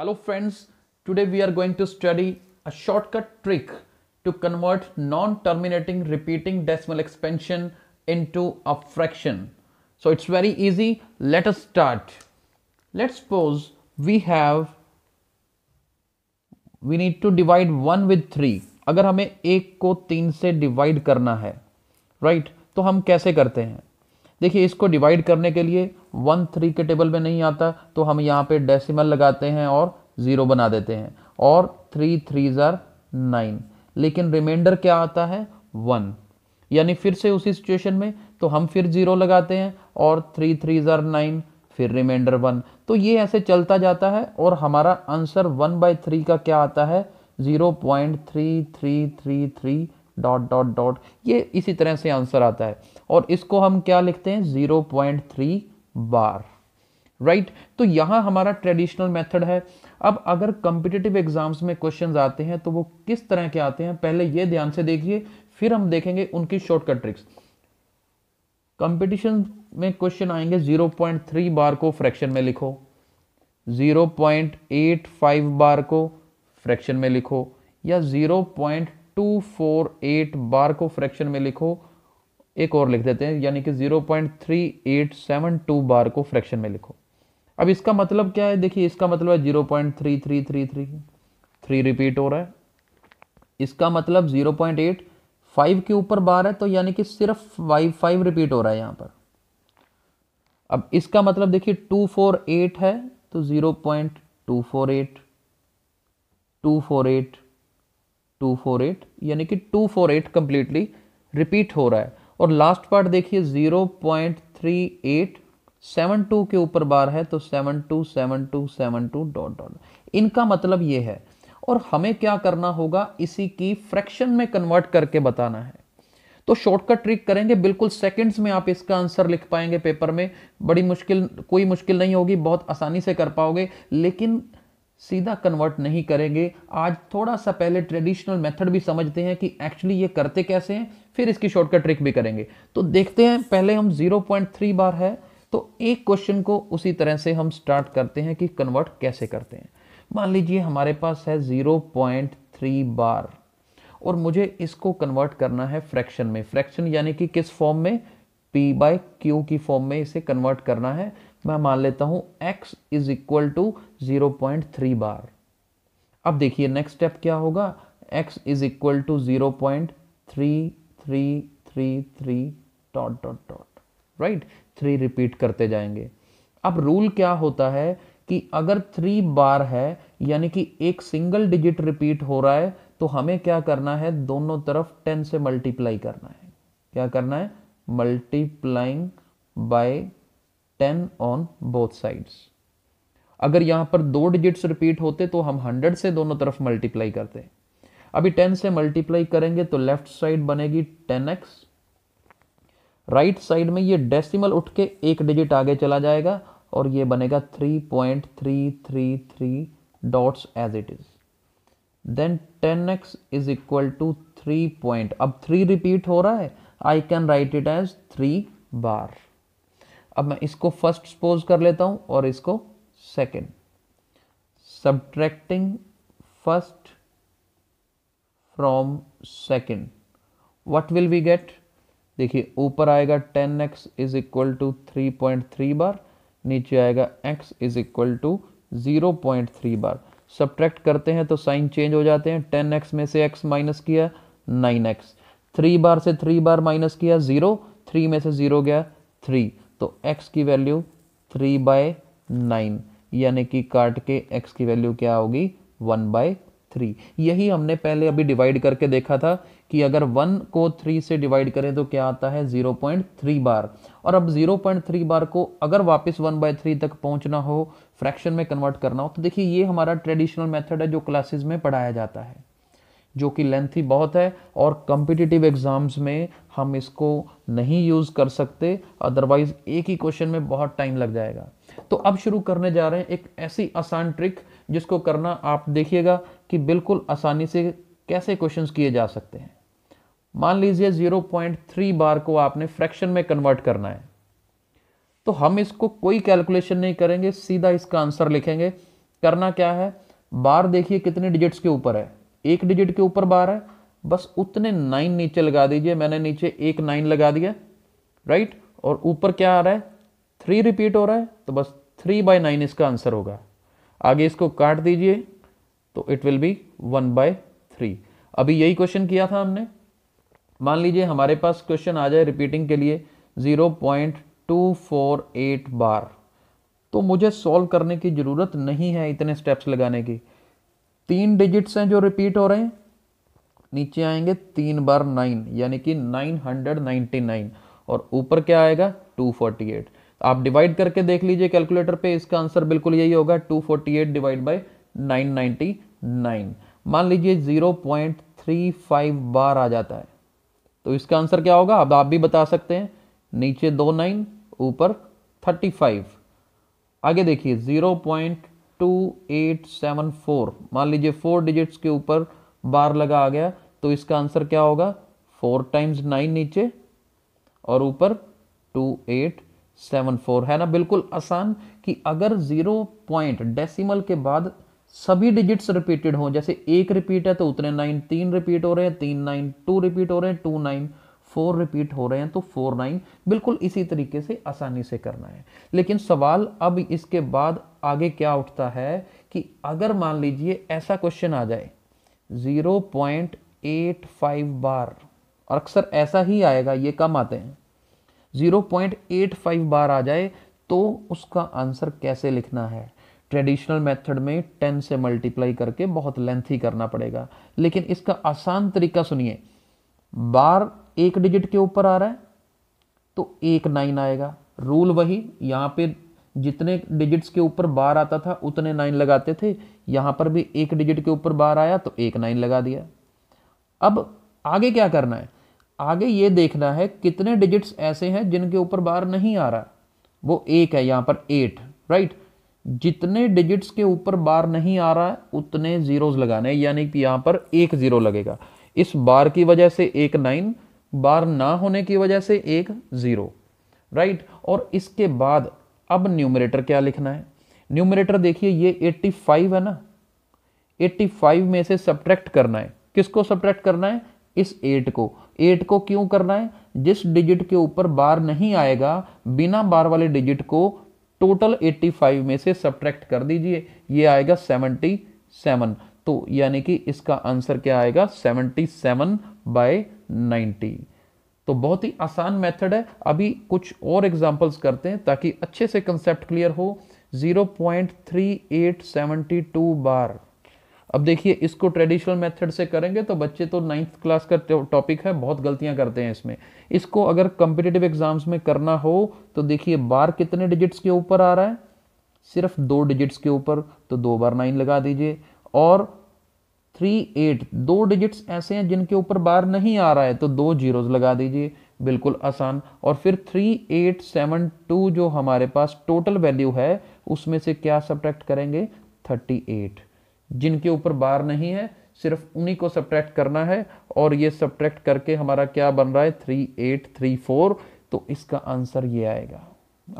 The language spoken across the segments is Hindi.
Hello friends, today we are going to study a shortcut trick to convert non-terminating repeating decimal expansion into a fraction. So it's very easy. Let us start. Let's suppose we have we need to divide 1 with 3. अगर हमें एक को तीन से डिवाइड करना है राइट right? तो हम कैसे करते हैं देखिए इसको डिवाइड करने के लिए वन थ्री के टेबल में नहीं आता तो हम यहाँ पे डेसिमल लगाते हैं और ज़ीरो बना देते हैं और थ्री थ्री ज़ार नाइन लेकिन रिमाइंडर क्या आता है वन यानी फिर से उसी सिचुएशन में तो हम फिर ज़ीरो लगाते हैं और थ्री थ्री ज़ार नाइन फिर रिमाइंडर वन तो ये ऐसे चलता जाता है और हमारा आंसर वन बाई थ्री का क्या आता है zero point three three three three dot dot dot ये इसी तरह से आंसर आता है और इसको हम क्या लिखते हैं zero point three bar right right? तो यहां हमारा ट्रेडिशनल मेथड है अब अगर कंपिटेटिव एग्जाम्स में क्वेश्चन आते हैं तो वो किस तरह के आते हैं पहले ये ध्यान से देखिए फिर हम देखेंगे उनकी शॉर्टकट ट्रिक्स कंपटीशन में क्वेश्चन आएंगे 0.3 बार को फ्रैक्शन में लिखो 0.85 बार को फ्रैक्शन में लिखो या 0.248 बार को फ्रैक्शन में लिखो एक और लिख देते हैं यानी कि 0.3872 बार को फ्रैक्शन में लिखो अब इसका मतलब क्या है देखिए इसका मतलब है 0.3333 थ्री रिपीट हो रहा है इसका मतलब 0.8 फाइव के ऊपर बार है तो यानी कि सिर्फ फाइव फाइव रिपीट हो रहा है यहाँ पर अब इसका मतलब देखिए टू फोर एट है तो zero point two four eight two four eight two four eight यानी कि two four eight completely repeat हो रहा है और लास्ट पार्ट देखिए zero point three eight seven two के ऊपर बार है तो seven two seven two seven two dot dot इनका मतलब ये है और हमें क्या करना होगा इसी की फ्रैक्शन में कन्वर्ट करके बताना है तो शॉर्टकट ट्रिक करेंगे बिल्कुल सेकंड्स में आप इसका आंसर लिख पाएंगे पेपर में बड़ी मुश्किल कोई मुश्किल नहीं होगी बहुत आसानी से कर पाओगे लेकिन सीधा कन्वर्ट नहीं करेंगे आज थोड़ा सा पहले ट्रेडिशनल मेथड भी समझते हैं कि एक्चुअली ये करते कैसे हैं फिर इसकी शॉर्टकट ट्रिक भी करेंगे तो देखते हैं पहले हम 0.3 बार है तो एक क्वेश्चन को उसी तरह से हम स्टार्ट करते हैं कि कन्वर्ट कैसे करते हैं मान लीजिए हमारे पास है 0.3 बार और मुझे इसको कन्वर्ट करना है फ्रैक्शन में फ्रैक्शन यानी कि किस फॉर्म में पी बाय क्यू की फॉर्म में इसे कन्वर्ट करना है मैं मान लेता हूं X is equal to zero point three bar अब देखिए नेक्स्ट स्टेप क्या होगा X is equal to zero point three three three three dot dot dot right three repeat करते जाएंगे अब रूल क्या होता है कि अगर थ्री बार है यानी कि एक सिंगल डिजिट रिपीट हो रहा है तो हमें क्या करना है दोनों तरफ टेन से मल्टीप्लाई करना है क्या करना है multiplying by ten on both sides अगर यहां पर दो डिजिट्स रिपीट होते तो हम हंड्रेड से दोनों तरफ मल्टीप्लाई करते अभी टेन से मल्टीप्लाई करेंगे तो लेफ्ट साइड बनेगी टेन एक्स राइट साइड में ये डेसिमल उठ के एक डिजिट आगे चला जाएगा और ये बनेगा three point three three three dots as it is then ten X is equal to three point अब थ्री रिपीट हो रहा है I can write it as three bar अब मैं इसको फर्स्ट सपोज कर लेता हूं और इसको second subtracting first from second what will we get देखिए ऊपर आएगा ten X is equal to three point three bar नीचे आएगा X is equal to zero point three bar subtract करते हैं तो साइन चेंज हो जाते हैं टेन एक्स में से एक्स माइनस किया नाइन एक्स थ्री बार से थ्री बार माइनस किया जीरो थ्री में से जीरो गया थ्री तो एक्स की वैल्यू थ्री बाय नाइन यानी कि काट के एक्स की वैल्यू क्या होगी वन बाय थ्री यही हमने पहले अभी डिवाइड करके देखा था कि अगर वन को थ्री से डिवाइड करें तो क्या आता है जीरो पॉइंट थ्री बार और अब जीरो पॉइंट थ्री बार को अगर वापस वन बाय थ्री तक पहुंचना हो फ्रैक्शन में कन्वर्ट करना हो तो देखिए ये हमारा ट्रेडिशनल मेथड है जो क्लासेस में पढ़ाया जाता है जो कि लेंथी बहुत है और कम्पिटिटिव एग्ज़ाम्स में हम इसको नहीं यूज़ कर सकते अदरवाइज़ एक ही क्वेश्चन में बहुत टाइम लग जाएगा तो अब शुरू करने जा रहे हैं एक ऐसी आसान ट्रिक जिसको करना आप देखिएगा कि बिल्कुल आसानी से कैसे क्वेश्चंस किए जा सकते हैं मान लीजिए 0.3 बार को आपने फ्रैक्शन में कन्वर्ट करना है तो हम इसको कोई कैलकुलेशन नहीं करेंगे सीधा इसका आंसर लिखेंगे करना क्या है बार देखिए कितने डिजिट्स के ऊपर है एक डिजिट के ऊपर बारह है बस उतने नाइन नीचे लगा दीजिए मैंने नीचे एक नाइन लगा दिया राइट और ऊपर क्या आ रहा है थ्री रिपीट हो रहा है तो बस थ्री बाय नाइन इसका आंसर होगा आगे इसको काट दीजिए तो it will be one by three अभी यही क्वेश्चन किया था हमने मान लीजिए हमारे पास क्वेश्चन आ जाए रिपीटिंग के लिए zero point two four eight bar तो मुझे सॉल्व करने की ज़रूरत नहीं है इतने स्टेप्स लगाने की तीन डिजिट्स हैं जो रिपीट हो रहे हैं नीचे आएंगे तीन बार नाइन यानी कि नाइन हंड्रेड नाइन्टी नाइन और ऊपर क्या आएगा टू फोर्टी एट आप डिवाइड करके देख लीजिए कैलकुलेटर पे इसका आंसर बिल्कुल यही होगा two forty eight divide by nine ninety nine मान लीजिए zero point three five bar आ जाता है तो इसका आंसर क्या होगा अब आप भी बता सकते हैं नीचे दो नाइन ऊपर थर्टी फाइव आगे देखिए zero point two eight seven four मान लीजिए फोर डिजिट्स के ऊपर बार लगा आ गया तो इसका आंसर क्या होगा फोर टाइम्स नाइन नीचे और ऊपर टू एट सेवन फोर है ना बिल्कुल आसान कि अगर ज़ीरो पॉइंट डेसिमल के बाद सभी डिजिट्स रिपीटेड हों जैसे एक रिपीट है तो उतने नाइन तीन रिपीट हो रहे हैं तीन नाइन टू रिपीट हो रहे हैं टू नाइन फोर रिपीट हो रहे हैं तो फोर नाइन बिल्कुल इसी तरीके से आसानी से करना है लेकिन सवाल अब इसके बाद आगे क्या उठता है कि अगर मान लीजिए ऐसा क्वेश्चन आ जाए zero point eight five bar और अक्सर ऐसा ही आएगा ये कम आते हैं zero point eight five bar आ जाए तो उसका आंसर कैसे लिखना है ट्रेडिशनल मेथड में टेन से मल्टीप्लाई करके बहुत लेंथी करना पड़ेगा लेकिन इसका आसान तरीका सुनिए बार एक डिजिट के ऊपर आ रहा है तो एक नाइन आएगा रूल वही यहाँ पे जितने डिजिट्स के ऊपर बार आता था उतने नाइन लगाते थे यहाँ पर भी एक डिजिट के ऊपर बार आया तो एक नाइन लगा दिया अब आगे क्या करना है आगे ये देखना है कितने डिजिट्स ऐसे हैं जिनके ऊपर बार नहीं आ रहा वो एक है यहाँ पर एट राइट जितने डिजिट्स के ऊपर बार नहीं आ रहा है उतने जीरोज लगाने यानी कि यहाँ पर एक जीरो लगेगा इस बार की वजह से एक नाइन बार ना होने की वजह से एक ज़ीरो राइट और इसके बाद अब न्यूमरेटर क्या लिखना है न्यूमरेटर देखिए ये 85 है ना 85 में से सब्ट्रैक्ट करना है किसको सब्ट्रैक्ट करना है इस 8 को 8 को क्यों करना है जिस डिजिट के ऊपर बार नहीं आएगा बिना बार वाले डिजिट को टोटल 85 में से सब्ट्रैक्ट कर दीजिए ये आएगा 77 तो यानी कि इसका आंसर क्या आएगा 77 बाय 90 तो बहुत ही आसान मेथड है अभी कुछ और एग्जांपल्स करते हैं ताकि अच्छे से कंसेप्ट क्लियर हो 0.3872 बार अब देखिए इसको ट्रेडिशनल मेथड से करेंगे तो बच्चे तो नाइन्थ क्लास का टॉपिक है बहुत गलतियां करते हैं इसमें इसको अगर कंपिटेटिव एग्जाम्स में करना हो तो देखिए बार कितने डिजिट्स के ऊपर आ रहा है सिर्फ दो डिजिट्स के ऊपर तो दो बार नाइन लगा दीजिए और थ्री एट दो डिजिट्स ऐसे हैं जिनके ऊपर बार नहीं आ रहा है तो दो जीरोज लगा दीजिए बिल्कुल आसान और फिर थ्री एट सेवन टू जो हमारे पास टोटल वैल्यू है उसमें से क्या सब्ट्रैक्ट करेंगे थर्टी एट जिनके ऊपर बार नहीं है सिर्फ उन्हीं को सब्ट्रैक्ट करना है और ये सब्ट्रैक्ट करके हमारा क्या बन रहा है थ्री एट थ्री फोर तो इसका आंसर ये आएगा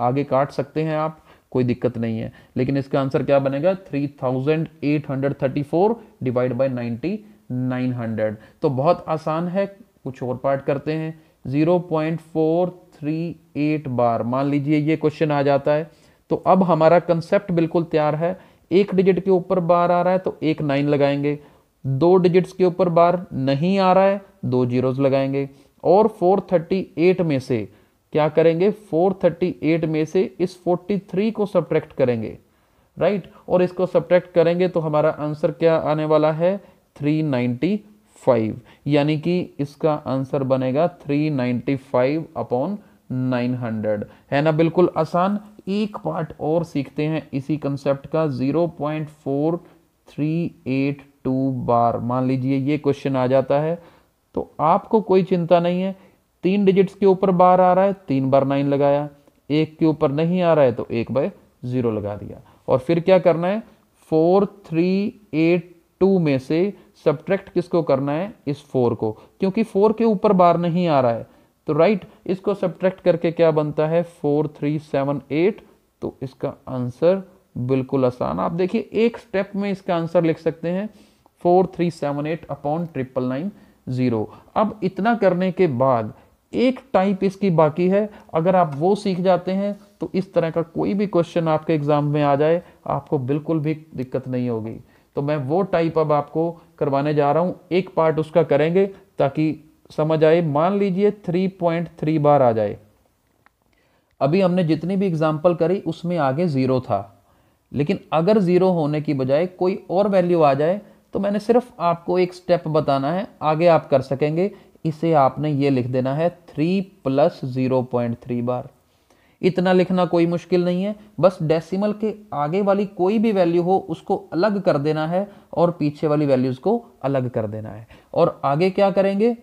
आगे काट सकते हैं आप कोई दिक्कत नहीं है लेकिन इसका आंसर क्या बनेगा 3834 डिवाइड बाय नाइन हंड्रेड तो बहुत आसान है कुछ और पार्ट करते हैं 0.438 बार मान लीजिए ये क्वेश्चन आ जाता है तो अब हमारा कंसेप्ट बिल्कुल तैयार है एक डिजिट के ऊपर बार आ रहा है तो एक नाइन लगाएंगे दो डिजिट्स के ऊपर बार नहीं आ रहा है दो जीरोज लगाएंगे और 438 में से क्या करेंगे 438 में से इस 43 को सब्ट्रैक्ट करेंगे राइट right? और इसको सब्ट्रैक्ट करेंगे तो हमारा आंसर क्या आने वाला है 395 यानी कि इसका आंसर बनेगा 395 अपॉन 900 है ना बिल्कुल आसान एक पार्ट और सीखते हैं इसी कंसेप्ट का 0.4382 बार मान लीजिए ये क्वेश्चन आ जाता है तो आपको कोई चिंता नहीं है तीन डिजिट्स के ऊपर बार आ रहा है तीन बार नाइन लगाया एक के ऊपर नहीं आ रहा है तो एक बाय ज़ीरो लगा दिया और फिर क्या करना है फोर थ्री एट टू में से सब्ट्रैक्ट किसको करना है इस फोर को क्योंकि फोर के ऊपर बार नहीं आ रहा है तो राइट इसको सब्ट्रैक्ट करके क्या बनता है फोर थ्री सेवन एट तो इसका आंसर बिल्कुल आसान आप देखिए एक स्टेप में इसका आंसर लिख सकते हैं four three seven eight upon triple nine zero अब इतना करने के बाद एक टाइप इसकी बाकी है अगर आप वो सीख जाते हैं तो इस तरह का कोई भी क्वेश्चन आपके एग्ज़ाम में आ जाए आपको बिल्कुल भी दिक्कत नहीं होगी तो मैं वो टाइप अब आपको करवाने जा रहा हूँ एक पार्ट उसका करेंगे ताकि समझ आए मान लीजिए 3.3 बार आ जाए अभी हमने जितनी भी एग्जाम्पल करी उसमें आगे ज़ीरो था लेकिन अगर ज़ीरो होने की बजाय कोई और वैल्यू आ जाए तो मैंने सिर्फ आपको एक स्टेप बताना है आगे आप कर सकेंगे इसे आपने ये लिख देना है three plus zero point three bar इतना लिखना कोई मुश्किल नहीं है बस डेसिमल के आगे वाली कोई भी वैल्यू हो उसको अलग कर देना है और पीछे वाली वैल्यूज को अलग कर देना है और आगे क्या करेंगे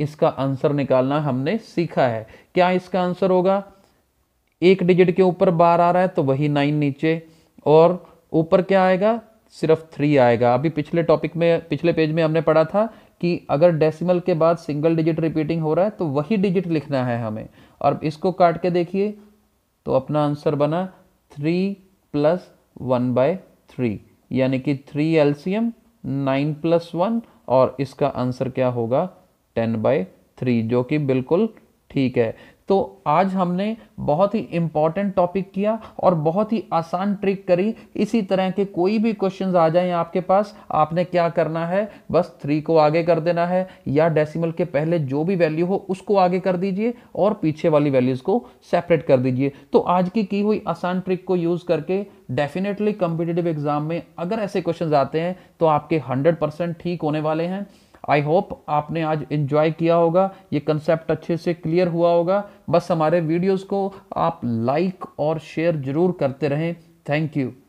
इसका आंसर निकालना हमने सीखा है क्या इसका आंसर होगा एक डिजिट के ऊपर बार आ रहा है तो वही नाइन नीचे और ऊपर क्या आएगा सिर्फ थ्री आएगा अभी पिछले टॉपिक में पिछले पेज में हमने पढ़ा था कि अगर डेसिमल के बाद सिंगल डिजिट रिपीटिंग हो रहा है तो वही डिजिट लिखना है हमें और इसको काट के देखिए तो अपना आंसर बना three plus one by three यानी कि three LCM nine plus one और इसका आंसर क्या होगा टेन बाय थ्री जो कि बिल्कुल ठीक है तो आज हमने बहुत ही इम्पॉर्टेंट टॉपिक किया और बहुत ही आसान ट्रिक करी इसी तरह के कोई भी क्वेश्चन आ जाए आपके पास आपने क्या करना है बस थ्री को आगे कर देना है या डेसिमल के पहले जो भी वैल्यू हो उसको आगे कर दीजिए और पीछे वाली वैल्यूज़ को सेपरेट कर दीजिए तो आज की की हुई आसान ट्रिक को यूज़ करके डेफिनेटली कंपिटेटिव एग्जाम में अगर ऐसे क्वेश्चन आते हैं तो आपके हंड्रेड परसेंट ठीक होने वाले हैं आई होप आपने आज इन्जॉय किया होगा ये कंसेप्ट अच्छे से क्लियर हुआ होगा बस हमारे वीडियोज़ को आप लाइक और शेयर ज़रूर करते रहें थैंक यू